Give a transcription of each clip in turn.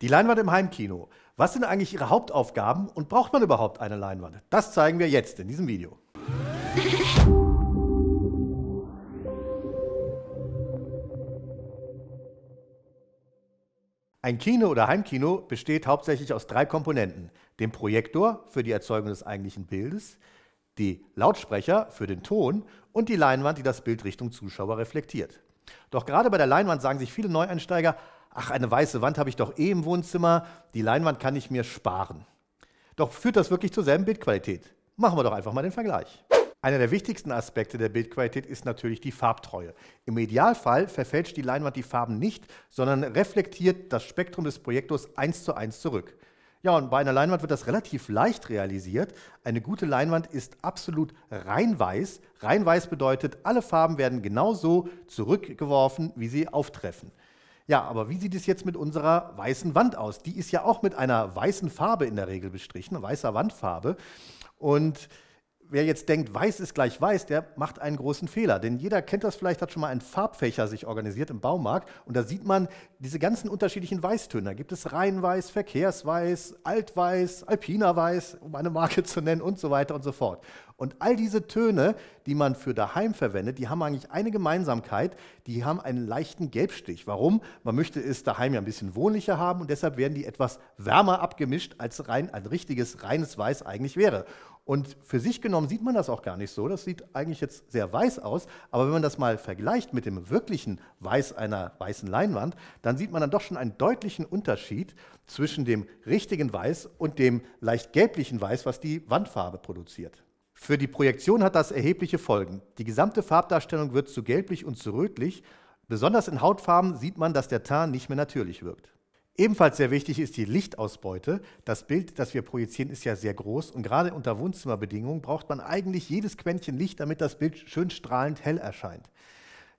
Die Leinwand im Heimkino. Was sind eigentlich Ihre Hauptaufgaben und braucht man überhaupt eine Leinwand? Das zeigen wir jetzt in diesem Video. Ein Kino oder Heimkino besteht hauptsächlich aus drei Komponenten. Dem Projektor für die Erzeugung des eigentlichen Bildes, die Lautsprecher für den Ton und die Leinwand, die das Bild Richtung Zuschauer reflektiert. Doch gerade bei der Leinwand sagen sich viele Neueinsteiger, ach, eine weiße Wand habe ich doch eh im Wohnzimmer, die Leinwand kann ich mir sparen. Doch führt das wirklich zur selben Bildqualität? Machen wir doch einfach mal den Vergleich. Einer der wichtigsten Aspekte der Bildqualität ist natürlich die Farbtreue. Im Idealfall verfälscht die Leinwand die Farben nicht, sondern reflektiert das Spektrum des Projektors eins zu eins zurück. Ja, und bei einer Leinwand wird das relativ leicht realisiert. Eine gute Leinwand ist absolut rein weiß. Rein weiß bedeutet, alle Farben werden genauso zurückgeworfen, wie sie auftreffen. Ja, aber wie sieht es jetzt mit unserer weißen Wand aus? Die ist ja auch mit einer weißen Farbe in der Regel bestrichen, weißer Wandfarbe. Und wer jetzt denkt, weiß ist gleich weiß, der macht einen großen Fehler. Denn jeder kennt das vielleicht, hat schon mal einen Farbfächer sich organisiert im Baumarkt. Und da sieht man diese ganzen unterschiedlichen Weißtöne. Da gibt es Rheinweiß, Verkehrsweiß, Altweiß, Alpinerweiß, um eine Marke zu nennen und so weiter und so fort. Und all diese Töne, die man für daheim verwendet, die haben eigentlich eine Gemeinsamkeit, die haben einen leichten Gelbstich. Warum? Man möchte es daheim ja ein bisschen wohnlicher haben und deshalb werden die etwas wärmer abgemischt, als rein, ein richtiges reines Weiß eigentlich wäre. Und für sich genommen sieht man das auch gar nicht so. Das sieht eigentlich jetzt sehr weiß aus. Aber wenn man das mal vergleicht mit dem wirklichen Weiß einer weißen Leinwand, dann sieht man dann doch schon einen deutlichen Unterschied zwischen dem richtigen Weiß und dem leicht gelblichen Weiß, was die Wandfarbe produziert. Für die Projektion hat das erhebliche Folgen. Die gesamte Farbdarstellung wird zu gelblich und zu rötlich. Besonders in Hautfarben sieht man, dass der Tarn nicht mehr natürlich wirkt. Ebenfalls sehr wichtig ist die Lichtausbeute. Das Bild, das wir projizieren, ist ja sehr groß und gerade unter Wohnzimmerbedingungen braucht man eigentlich jedes Quäntchen Licht, damit das Bild schön strahlend hell erscheint.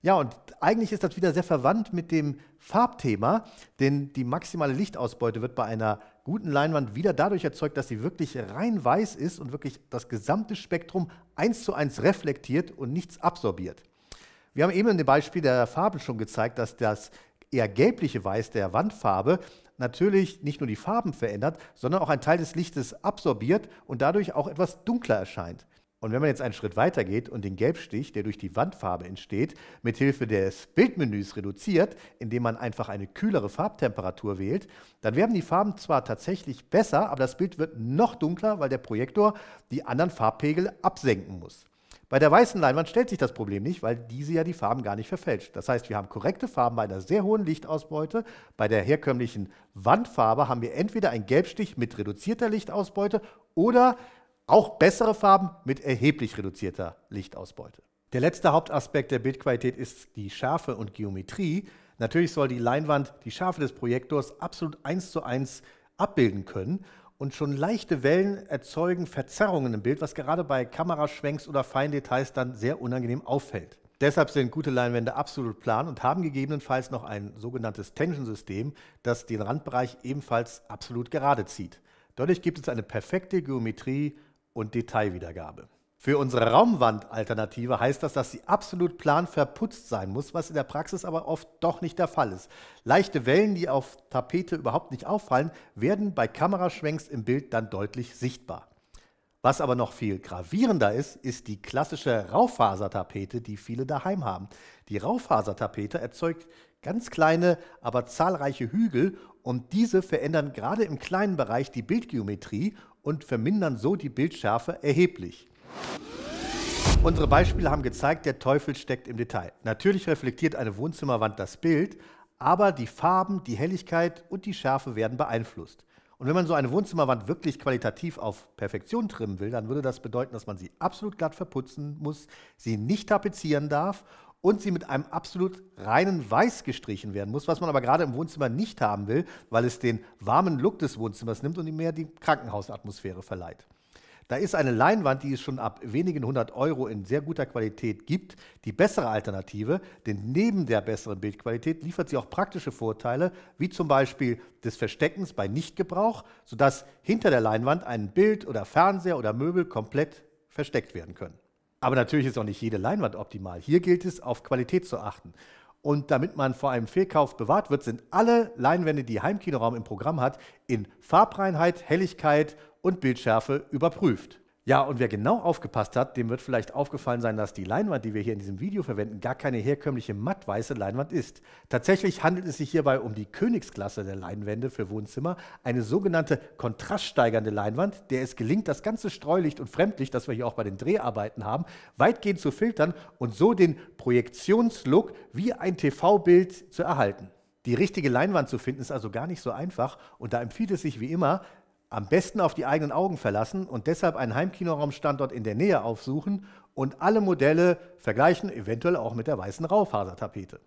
Ja, und eigentlich ist das wieder sehr verwandt mit dem Farbthema, denn die maximale Lichtausbeute wird bei einer guten Leinwand wieder dadurch erzeugt, dass sie wirklich rein weiß ist und wirklich das gesamte Spektrum eins zu eins reflektiert und nichts absorbiert. Wir haben eben in dem Beispiel der Farben schon gezeigt, dass das eher gelbliche Weiß der Wandfarbe natürlich nicht nur die Farben verändert, sondern auch ein Teil des Lichtes absorbiert und dadurch auch etwas dunkler erscheint. Und wenn man jetzt einen Schritt weiter geht und den Gelbstich, der durch die Wandfarbe entsteht, mit Hilfe des Bildmenüs reduziert, indem man einfach eine kühlere Farbtemperatur wählt, dann werden die Farben zwar tatsächlich besser, aber das Bild wird noch dunkler, weil der Projektor die anderen Farbpegel absenken muss. Bei der weißen Leinwand stellt sich das Problem nicht, weil diese ja die Farben gar nicht verfälscht. Das heißt, wir haben korrekte Farben bei einer sehr hohen Lichtausbeute. Bei der herkömmlichen Wandfarbe haben wir entweder einen Gelbstich mit reduzierter Lichtausbeute oder auch bessere Farben mit erheblich reduzierter Lichtausbeute. Der letzte Hauptaspekt der Bildqualität ist die Schärfe und Geometrie. Natürlich soll die Leinwand die Schärfe des Projektors absolut eins zu eins abbilden können und schon leichte Wellen erzeugen Verzerrungen im Bild, was gerade bei Kameraschwenks oder Feindetails dann sehr unangenehm auffällt. Deshalb sind gute Leinwände absolut plan und haben gegebenenfalls noch ein sogenanntes Tension-System, das den Randbereich ebenfalls absolut gerade zieht. Dadurch gibt es eine perfekte Geometrie und Detailwiedergabe. Für unsere Raumwandalternative heißt das, dass sie absolut planverputzt sein muss, was in der Praxis aber oft doch nicht der Fall ist. Leichte Wellen, die auf Tapete überhaupt nicht auffallen, werden bei Kameraschwenks im Bild dann deutlich sichtbar. Was aber noch viel gravierender ist, ist die klassische Raufasertapete, die viele daheim haben. Die Raufasertapete erzeugt ganz kleine, aber zahlreiche Hügel und diese verändern gerade im kleinen Bereich die Bildgeometrie und vermindern so die Bildschärfe erheblich. Unsere Beispiele haben gezeigt, der Teufel steckt im Detail. Natürlich reflektiert eine Wohnzimmerwand das Bild, aber die Farben, die Helligkeit und die Schärfe werden beeinflusst. Und wenn man so eine Wohnzimmerwand wirklich qualitativ auf Perfektion trimmen will, dann würde das bedeuten, dass man sie absolut glatt verputzen muss, sie nicht tapezieren darf und sie mit einem absolut reinen Weiß gestrichen werden muss, was man aber gerade im Wohnzimmer nicht haben will, weil es den warmen Look des Wohnzimmers nimmt und ihm mehr die Krankenhausatmosphäre verleiht. Da ist eine Leinwand, die es schon ab wenigen hundert Euro in sehr guter Qualität gibt, die bessere Alternative, denn neben der besseren Bildqualität liefert sie auch praktische Vorteile, wie zum Beispiel des Versteckens bei Nichtgebrauch, sodass hinter der Leinwand ein Bild oder Fernseher oder Möbel komplett versteckt werden können. Aber natürlich ist auch nicht jede Leinwand optimal. Hier gilt es, auf Qualität zu achten. Und damit man vor einem Fehlkauf bewahrt wird, sind alle Leinwände, die Heimkinoraum im Programm hat, in Farbreinheit, Helligkeit und Bildschärfe überprüft. Ja, und wer genau aufgepasst hat, dem wird vielleicht aufgefallen sein, dass die Leinwand, die wir hier in diesem Video verwenden, gar keine herkömmliche mattweiße Leinwand ist. Tatsächlich handelt es sich hierbei um die Königsklasse der Leinwände für Wohnzimmer, eine sogenannte kontraststeigernde Leinwand, der es gelingt, das ganze Streulicht und Fremdlicht, das wir hier auch bei den Dreharbeiten haben, weitgehend zu filtern und so den Projektionslook wie ein TV-Bild zu erhalten. Die richtige Leinwand zu finden ist also gar nicht so einfach und da empfiehlt es sich wie immer, am besten auf die eigenen Augen verlassen und deshalb einen Heimkinoraumstandort in der Nähe aufsuchen und alle Modelle vergleichen, eventuell auch mit der weißen Raufasertapete.